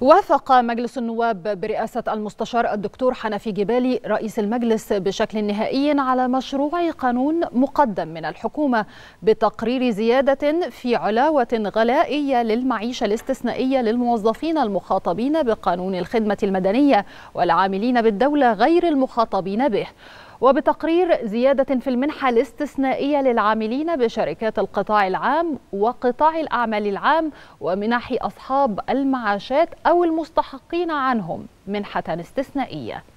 وافق مجلس النواب برئاسة المستشار الدكتور حنفي جبالي رئيس المجلس بشكل نهائي على مشروع قانون مقدم من الحكومة بتقرير زيادة في علاوة غلائية للمعيشة الاستثنائية للموظفين المخاطبين بقانون الخدمة المدنية والعاملين بالدولة غير المخاطبين به وبتقرير زيادة في المنحة الاستثنائية للعاملين بشركات القطاع العام وقطاع الأعمال العام ومنح أصحاب المعاشات أو المستحقين عنهم منحة استثنائية